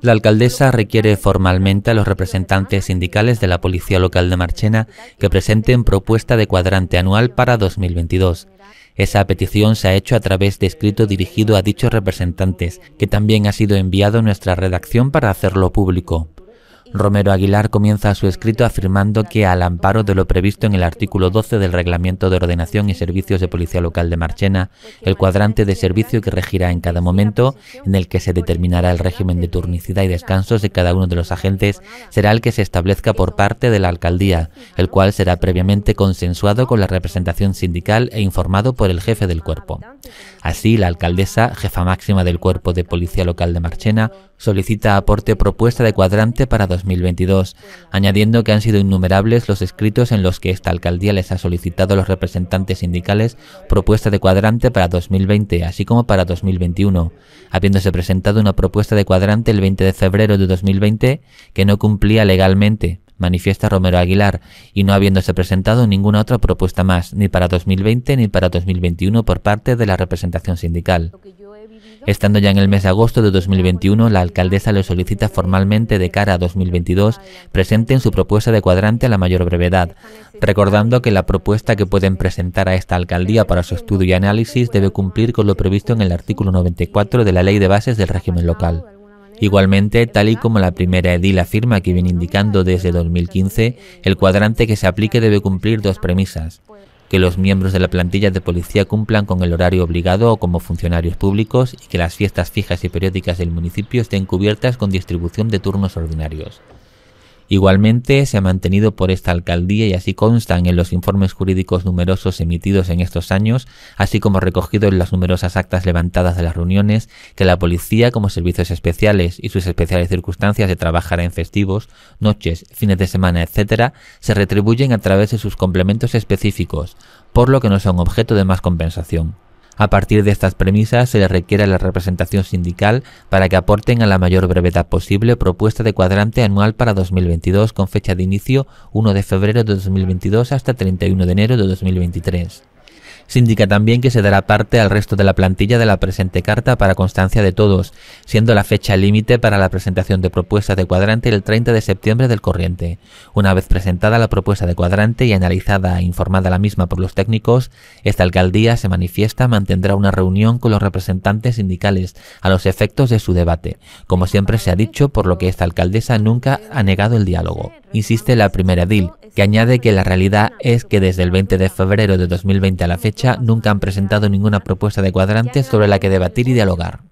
La alcaldesa requiere formalmente a los representantes sindicales de la Policía Local de Marchena que presenten propuesta de cuadrante anual para 2022. Esa petición se ha hecho a través de escrito dirigido a dichos representantes, que también ha sido enviado a nuestra redacción para hacerlo público. Romero Aguilar comienza su escrito afirmando que, al amparo de lo previsto en el artículo 12 del Reglamento de Ordenación y Servicios de Policía Local de Marchena, el cuadrante de servicio que regirá en cada momento, en el que se determinará el régimen de turnicidad y descansos de cada uno de los agentes, será el que se establezca por parte de la alcaldía, el cual será previamente consensuado con la representación sindical e informado por el jefe del cuerpo. Así, la alcaldesa, jefa máxima del Cuerpo de Policía Local de Marchena, solicita aporte propuesta de cuadrante para 2022, añadiendo que han sido innumerables los escritos en los que esta alcaldía les ha solicitado a los representantes sindicales propuesta de cuadrante para 2020, así como para 2021, habiéndose presentado una propuesta de cuadrante el 20 de febrero de 2020 que no cumplía legalmente, manifiesta Romero Aguilar, y no habiéndose presentado ninguna otra propuesta más, ni para 2020 ni para 2021 por parte de la representación sindical. Estando ya en el mes de agosto de 2021, la alcaldesa le solicita formalmente de cara a 2022 presenten su propuesta de cuadrante a la mayor brevedad, recordando que la propuesta que pueden presentar a esta alcaldía para su estudio y análisis debe cumplir con lo previsto en el artículo 94 de la Ley de Bases del Régimen Local. Igualmente, tal y como la primera edil afirma que viene indicando desde 2015, el cuadrante que se aplique debe cumplir dos premisas. Que los miembros de la plantilla de policía cumplan con el horario obligado o como funcionarios públicos y que las fiestas fijas y periódicas del municipio estén cubiertas con distribución de turnos ordinarios. Igualmente, se ha mantenido por esta alcaldía y así constan en los informes jurídicos numerosos emitidos en estos años, así como recogido en las numerosas actas levantadas de las reuniones, que la policía como servicios especiales y sus especiales circunstancias de trabajar en festivos, noches, fines de semana, etc., se retribuyen a través de sus complementos específicos, por lo que no son objeto de más compensación. A partir de estas premisas se le requiere a la representación sindical para que aporten a la mayor brevedad posible propuesta de cuadrante anual para 2022 con fecha de inicio 1 de febrero de 2022 hasta 31 de enero de 2023. Se indica también que se dará parte al resto de la plantilla de la presente carta para constancia de todos, siendo la fecha límite para la presentación de propuestas de cuadrante el 30 de septiembre del corriente. Una vez presentada la propuesta de cuadrante y analizada e informada la misma por los técnicos, esta alcaldía se manifiesta mantendrá una reunión con los representantes sindicales a los efectos de su debate, como siempre se ha dicho, por lo que esta alcaldesa nunca ha negado el diálogo. Insiste la primera edil, que añade que la realidad es que desde el 20 de febrero de 2020 a la fecha nunca han presentado ninguna propuesta de cuadrante sobre la que debatir y dialogar.